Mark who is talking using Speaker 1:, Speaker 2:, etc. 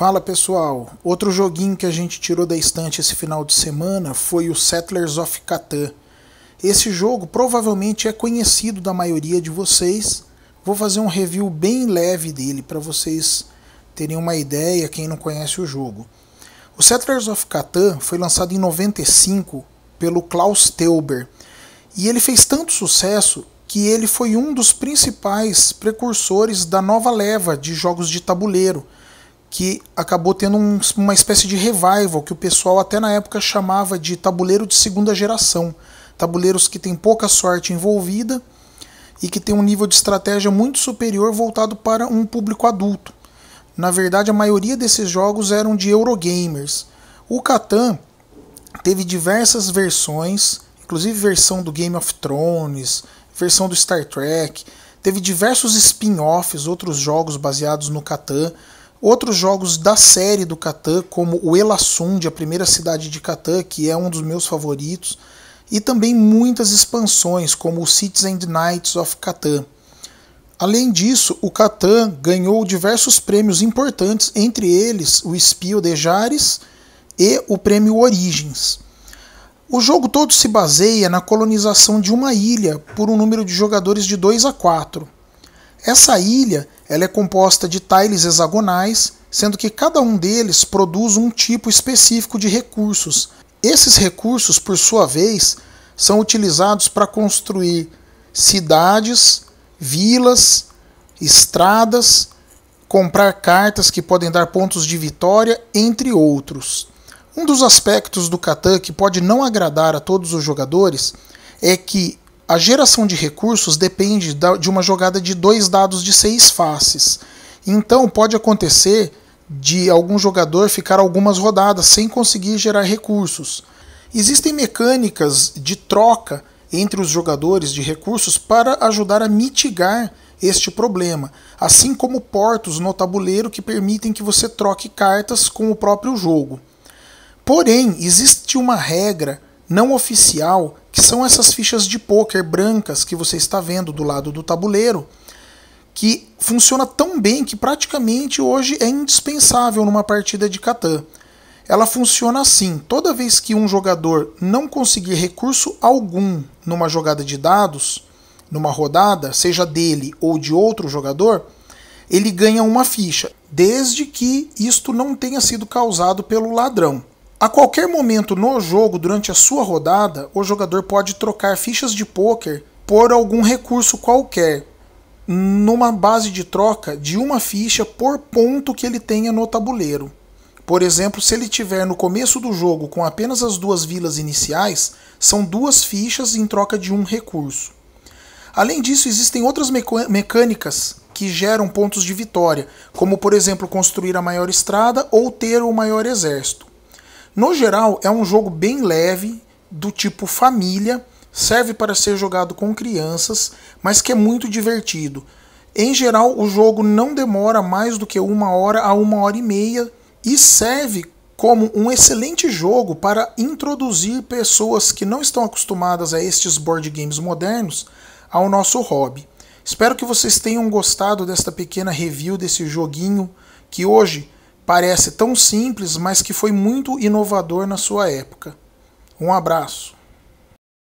Speaker 1: Fala pessoal, outro joguinho que a gente tirou da estante esse final de semana foi o Settlers of Catan. Esse jogo provavelmente é conhecido da maioria de vocês. Vou fazer um review bem leve dele para vocês terem uma ideia quem não conhece o jogo. O Settlers of Catan foi lançado em 95 pelo Klaus Teuber e ele fez tanto sucesso que ele foi um dos principais precursores da nova leva de jogos de tabuleiro que acabou tendo um, uma espécie de revival, que o pessoal até na época chamava de tabuleiro de segunda geração. Tabuleiros que tem pouca sorte envolvida e que tem um nível de estratégia muito superior voltado para um público adulto. Na verdade, a maioria desses jogos eram de Eurogamers. O Catan teve diversas versões, inclusive versão do Game of Thrones, versão do Star Trek, teve diversos spin-offs, outros jogos baseados no Catan Outros jogos da série do Catan, como o Elassund, a primeira cidade de Catan, que é um dos meus favoritos, e também muitas expansões, como o Cities and Knights of Catan. Além disso, o Catan ganhou diversos prêmios importantes, entre eles o Spiel de Jares e o Prêmio Origins. O jogo todo se baseia na colonização de uma ilha por um número de jogadores de 2 a 4. Essa ilha ela é composta de tiles hexagonais, sendo que cada um deles produz um tipo específico de recursos. Esses recursos, por sua vez, são utilizados para construir cidades, vilas, estradas, comprar cartas que podem dar pontos de vitória, entre outros. Um dos aspectos do Catan que pode não agradar a todos os jogadores é que a geração de recursos depende de uma jogada de dois dados de seis faces. Então pode acontecer de algum jogador ficar algumas rodadas sem conseguir gerar recursos. Existem mecânicas de troca entre os jogadores de recursos para ajudar a mitigar este problema, assim como portos no tabuleiro que permitem que você troque cartas com o próprio jogo. Porém, existe uma regra não oficial são essas fichas de poker brancas que você está vendo do lado do tabuleiro, que funciona tão bem que praticamente hoje é indispensável numa partida de Catan. Ela funciona assim: toda vez que um jogador não conseguir recurso algum numa jogada de dados, numa rodada, seja dele ou de outro jogador, ele ganha uma ficha, desde que isto não tenha sido causado pelo ladrão. A qualquer momento no jogo, durante a sua rodada, o jogador pode trocar fichas de poker por algum recurso qualquer, numa base de troca de uma ficha por ponto que ele tenha no tabuleiro. Por exemplo, se ele tiver no começo do jogo com apenas as duas vilas iniciais, são duas fichas em troca de um recurso. Além disso, existem outras mecânicas que geram pontos de vitória, como por exemplo construir a maior estrada ou ter o maior exército. No geral, é um jogo bem leve, do tipo família, serve para ser jogado com crianças, mas que é muito divertido. Em geral, o jogo não demora mais do que uma hora a uma hora e meia e serve como um excelente jogo para introduzir pessoas que não estão acostumadas a estes board games modernos ao nosso hobby. Espero que vocês tenham gostado desta pequena review desse joguinho que hoje Parece tão simples, mas que foi muito inovador na sua época. Um abraço.